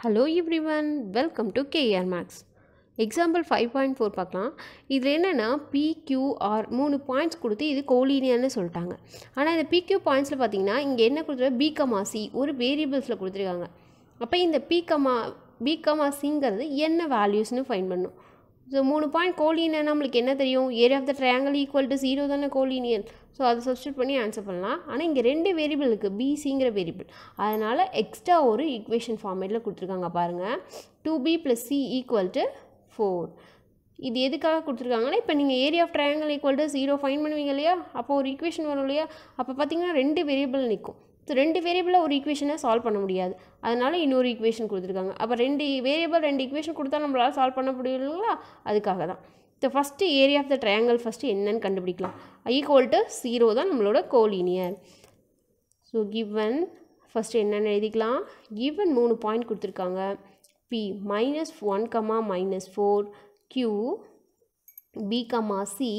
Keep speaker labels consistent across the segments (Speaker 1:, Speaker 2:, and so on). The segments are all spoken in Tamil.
Speaker 1: Hello everyone welcome to KR maths example five point four பார்க்கலாம் இதில் என்னென்னா பிக்யூஆர் மூணு பாயிண்ட்ஸ் கொடுத்து இது கோலீனியர்னு சொல்லிட்டாங்க ஆனால் இந்த பிக்யூ பாயிண்ட்ஸில் பார்த்தீங்கன்னா இங்கே என்ன கொடுத்துருக்கா பிகமாசி ஒரு வேரியபிள்ஸில் கொடுத்துருக்காங்க அப்போ இந்த பிகமா பிகமாசிங்கிறது என்ன வேல்யூஸ்னு ஃபைன் பண்ணும் ஸோ மூணு பாயிண்ட் கோலினியர் நம்மளுக்கு என்ன தெரியும் area of the triangle equal to zero தானே கோலினியர் ஸோ அதை சப்ஸ்டியூட் பண்ணி ஆன்சர் பண்ணலாம் ஆனால் இங்கே ரெண்டு வேரியபிள் இருக்குது பிசிங்கிற வேரியபிள் அதனால் எக்ஸ்ட்ரா ஒரு ஈக்குவேஷன் ஃபார்மேட்டில் கொடுத்துருக்காங்க பாருங்கள் two B plus C equal to four இது எதுக்காக கொடுத்துருக்காங்கன்னா இப்போ நீங்கள் area of triangle equal to zero find பண்ணுவீங்க இல்லையா அப்போ ஒரு ஈக்குவேஷன் வரும் இல்லையா அப்போ பார்த்தீங்கன்னா ரெண்டு வேரியபிள் நிற்கும் ஸோ ரெண்டு வேரியபிளாக ஒரு ஈக்குவேஷனை சால்வ் பண்ண முடியாது அதனால் இன்னொரு ஈக்குவேஷன் கொடுத்துருக்காங்க அப்போ ரெண்டு வேரியபிள் ரெண்டு ஈக்குவேஷன் கொடுத்தா நம்மளால் சால்வ் பண்ண முடியலைங்களா அதுக்காக தான் so first area of the triangle first என்னன்னு கண்டுபிடிக்கலாம் ஈக்குவல் டு ஜீரோ தான் நம்மளோட கோலினியர் ஸோ கிவன் ஃபஸ்ட்டு என்னென்னு எழுதிக்கலாம் கிவன் மூணு பாயிண்ட் கொடுத்துருக்காங்க P minus one comma minus four Q B comma C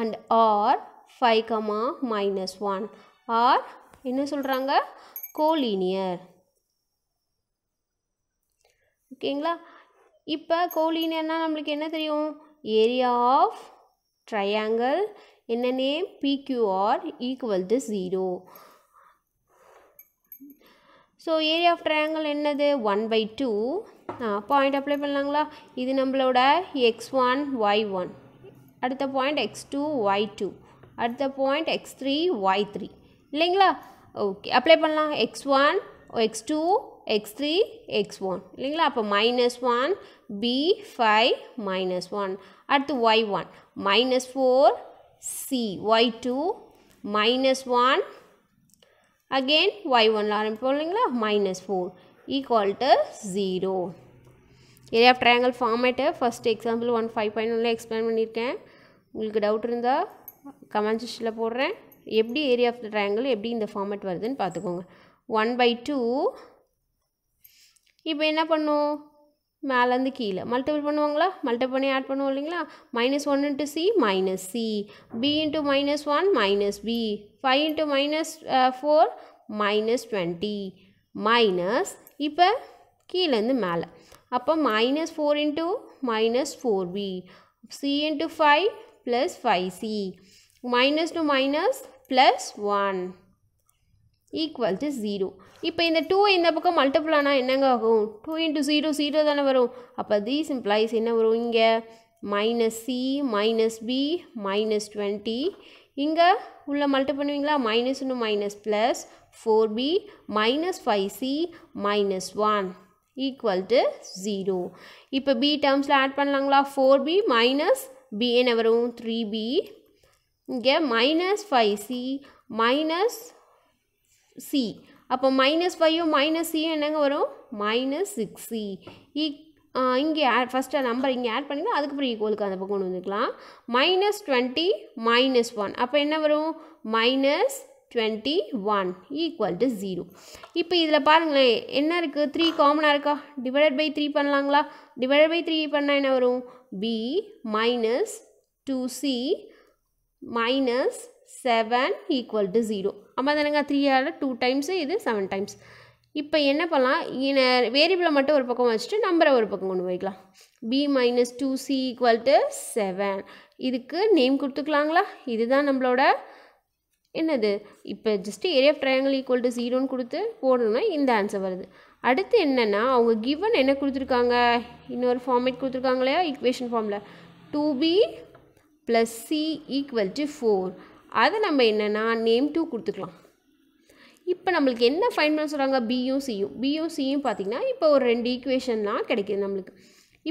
Speaker 1: and R five comma minus one R என்ன சொல்கிறாங்க கோலீனியர் ஓகேங்களா இப்போ கோலீனியர்னால் நம்மளுக்கு என்ன தெரியும் ஏரியா ஆஃப் ட்ரையாங்கிள் என்ன name PQR equal to zero so area of triangle என்னது one by two point apply பண்ணலாங்களா இது நம்மளோட எக்ஸ் ஒன் ஒய் ஒன் அடுத்த point X two Y two அடுத்த point X three Y three இல்லைங்களா ஓகே அப்ளை பண்ணலாம் X one X two X three X one இல்லைங்களா அப்போ minus one B five minus one அடுத்து Y one minus four C Y two minus one again Y ஒன்ல ஆரம்பிப்போம் இல்லைங்களா minus four equal to zero area triangle format first example one five point ஒன்ல எக்ஸ்பிளைன் பண்ணியிருக்கேன் உங்களுக்கு டவுட் இருந்தால் கமெண்ட் செஷனில் போடுறேன் எப்படி ஏரியா ஆஃப் த ட்ரையாங்கிள் எப்படி இந்த ஃபார்மேட் வருதுன்னு பார்த்துக்கோங்க ஒன் பை டூ இப்போ என்ன பண்ணும் மேலேருந்து கீழே மல்டிபிள் பண்ணுவாங்களா மல்டிபிள் பண்ணி ஆட் பண்ணுவோம் இல்லைங்களா minus one into C minus C B into minus one minus B five into minus four minus twenty minus இப்போ கீழேருந்து மேலே அப்போ minus four into minus four B C into five plus five C minus to minus plus one equal to 0. இப்போ இந்த 2 இந்த பக்கம் மல்டிபிள் ஆனால் என்னங்க ஆகும் டூ இன்ட்டு ஜீரோ ஜீரோ தானே வரும் அப்போ தீஸ் இம்ப்ளைஸ் என்ன வரும் இங்கே minus C minus B minus twenty இங்கே உள்ள மல்டி பண்ணுவீங்களா மைனஸ் ஒன்று minus plus four B minus five C minus one equal to zero இப்போ பி டேர்ம்ஸில் ஆட் பண்ணலாங்களா ஃபோர் பி மைனஸ் பி என்ன வரும் த்ரீ பி இங்கே minus five C minus C அப்போ மைனஸ் ஃபைவும் மைனஸ் சியும் என்னங்க வரும் மைனஸ் சிக்ஸ் சி இங்கே ஆட் ஃபஸ்ட்டு நம்பர் இங்கே ஆட் பண்ணிக்கலாம் அதுக்கப்புறம் ஈக்குவலுக்கு அந்த பக்கம் கொண்டு வந்துக்கலாம் மைனஸ் டுவெண்ட்டி மைனஸ் ஒன் அப்போ என்ன வரும் minus twenty one equal to zero இப்போ இதில் பாருங்களேன் என்ன இருக்குது த்ரீ காமனாக இருக்கா டிவைடட் பை த்ரீ பண்ணலாங்களா டிவைடட் பை த்ரீ பண்ணால் என்ன வரும் B minus two C minus seven equal to zero அப்போ 3 த்ரீயால் டூ times இது செவன் டைம்ஸ் இப்போ என்ன பண்ணலாம் வேரியபிளை மட்டும் ஒரு பக்கம் வச்சுட்டு நம்பரை ஒரு பக்கம் கொண்டு வைக்கலாம் B minus two C equal 7. Seven இதுக்கு நேம் கொடுத்துக்கலாங்களா இதுதான் நம்மளோட என்னது இப்போ just area of triangle equal to 0 கொடுத்து போடணும்னா இந்த ஆன்சர் வருது அடுத்து என்னென்னா அவங்க கிவன் என்ன கொடுத்துருக்காங்க இன்னொரு ஃபார்மேட் கொடுத்துருக்காங்களே ஈக்குவேஷன் ஃபார்மில் two B plus C equal to four அதை நம்ம என்னென்னா நேம் டூ கொடுத்துக்கலாம் இப்போ நம்மளுக்கு என்ன ஃபைன் பண்ண சொல்கிறாங்க பியும் சியும் பியும் சியும் பார்த்திங்கன்னா இப்போ ஒரு ரெண்டு ஈக்குவேஷன்லாம் கிடைக்கிது நம்மளுக்கு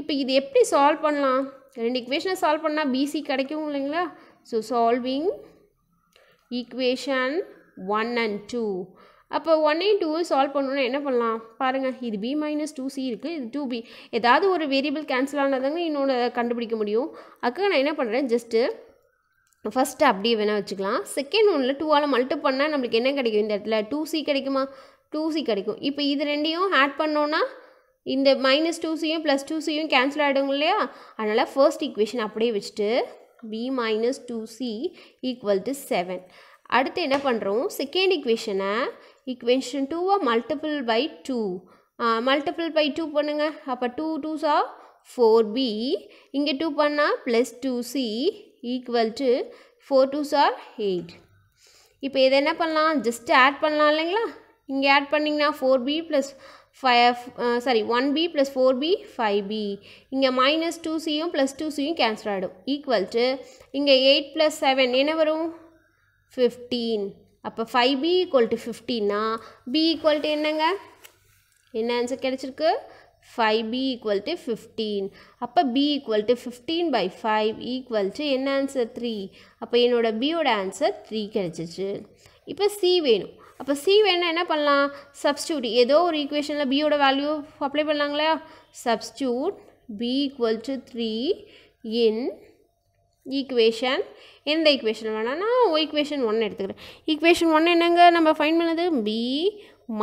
Speaker 1: இப்போ இது எப்படி சால்வ் பண்ணலாம் ரெண்டு ஈக்குவேஷனை சால்வ் பண்ணால் பிசி கிடைக்கும் இல்லைங்களா so solving equation one and two அப்போ ஒன் எயிட் டூவை சால்வ் பண்ணணும்னா என்ன பண்ணலாம் பாருங்கள் இது பி மைனஸ் டூ சி இருக்குது இது டூ பி ஏதாவது ஒரு வேரியபிள் கேன்சல் ஆனதாங்க இன்னொன்று கண்டுபிடிக்க முடியும் அதுக்காக நான் என்ன பண்ணுறேன் ஜஸ்ட்டு ஃபஸ்ட்டு அப்படியே வேணால் வச்சுக்கலாம் செகண்ட் ஒன்றில் டூவால் மல்ட்டு பண்ணால் நம்மளுக்கு என்ன கிடைக்கும் இந்த இடத்துல டூ சி கிடைக்குமா டூ சி கிடைக்கும் இப்போ இது ரெண்டையும் ஆட் பண்ணோன்னா இந்த மைனஸ் டூ சியும் ப்ளஸ் டூ சியும் கேன்சல் ஆகிடுங்க இல்லையா அதனால் ஃபர்ஸ்ட் ஈக்குவேஷன் அப்படியே வச்சுட்டு B minus two C equal to seven அடுத்து என்ன பண்ணுறோம் செகண்ட் ஈக்குவேஷனை ஈக்குவேஷன் டூவை multiple by two multiple by two பண்ணுங்கள் அப்போ டூ டூ சா ஃபோர் பி இங்கே டூ பண்ணால் plus two C equal to four two சார் எயிட் இப்போ இதை என்ன பண்ணலாம் ஜஸ்ட்டு ஆட் பண்ணலாம் இல்லைங்களா இங்கே ஆட் பண்ணிங்கன்னா four B plus five sorry one B plus four B five B இங்கே மைனஸ் டூ சியும் ப்ளஸ் டூ சியும் கேன்சல் ஆகிடும் ஈக்குவல் டு இங்கே எயிட் ப்ளஸ் செவன் என்ன வரும் ஃபிஃப்டீன் அப்போ ஃபைவ் பி ஈக்குவல் டு ஃபிஃப்டின்னா பி ஈக்குவல் என்னங்க என்ன ஆன்சர் கிடச்சிருக்கு five B equal to fifteen அப்போ B equal to fifteen by five equal to என்ன ஆன்சர் த்ரீ அப்போ என்னோடய பியோட ஆன்சர் த்ரீ கிடச்சிச்சு இப்போ சி வேணும் அப்போ சி வேணா என்ன பண்ணலாம் சப்ஸ்டியூட் ஏதோ ஒரு ஈக்குவேஷனில் பியோட வேல்யூ அப்ளை பண்ணலாங்களா substitute B equal to three in equation எந்த ஈக்குவேஷன் வேணால் நான் ஈக்குவேஷன் ஒன்று எடுத்துக்கிறேன் ஈக்குவேஷன் ஒன்று என்னங்க நம்ம ஃபைன் பண்ணது B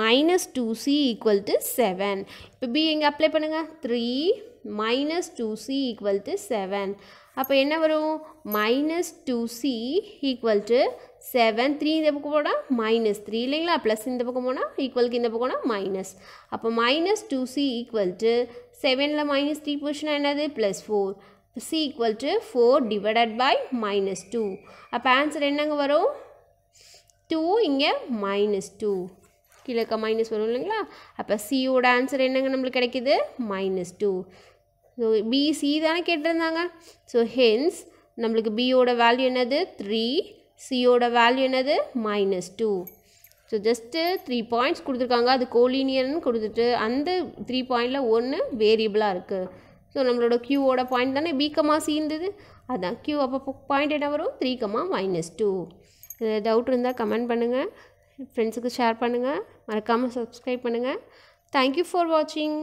Speaker 1: minus two C equal to seven இப்போ பி எங்கே அப்ளை பண்ணுங்கள் three minus two C equal to seven அப்போ என்ன வரும் minus two C equal to seven three இந்த பக்கம் போனால் மைனஸ் த்ரீ இல்லைங்களா ப்ளஸ் இந்த பக்கம் போனால் ஈக்குவலுக்கு இந்த பக்கம்னா மைனஸ் அப்போ minus two C equal to செவனில் மைனஸ் த்ரீ பொசிஷனாக என்னது plus four c equal to four divided by minus two அப்போ ஆன்சர் என்னங்க வரும் டூ இங்கே மைனஸ் டூ கிலக்க மைனஸ் வரும் இல்லைங்களா அப்போ சியோட ஆன்சர் என்னங்க நம்மளுக்கு கிடைக்கிது மைனஸ் டூ ஸோ பிசி தானே கேட்டிருந்தாங்க ஸோ ஹென்ஸ் நம்மளுக்கு பியோட வேல்யூ என்னது த்ரீ சியோட வேல்யூ என்னது minus two so just three points கொடுத்துருக்காங்க அது கோலீனியர்னு கொடுத்துட்டு அந்த த்ரீ pointல ஒன்று வேரியபிளாக இருக்குது ஸோ நம்மளோட க்யூவோட பாயிண்ட் தானே பிகமாக சீர்ந்தது சீந்தது அதுதான் க்யூ அப்போ பாயிண்ட் என்ன வரும் three comma minus two doubt இருந்தால் கமெண்ட் பண்ணுங்கள் ஃப்ரெண்ட்ஸுக்கு ஷேர் பண்ணுங்கள் மறக்காமல் சப்ஸ்கிரைப் பண்ணுங்கள் தேங்க்யூ ஃபார் வாட்சிங்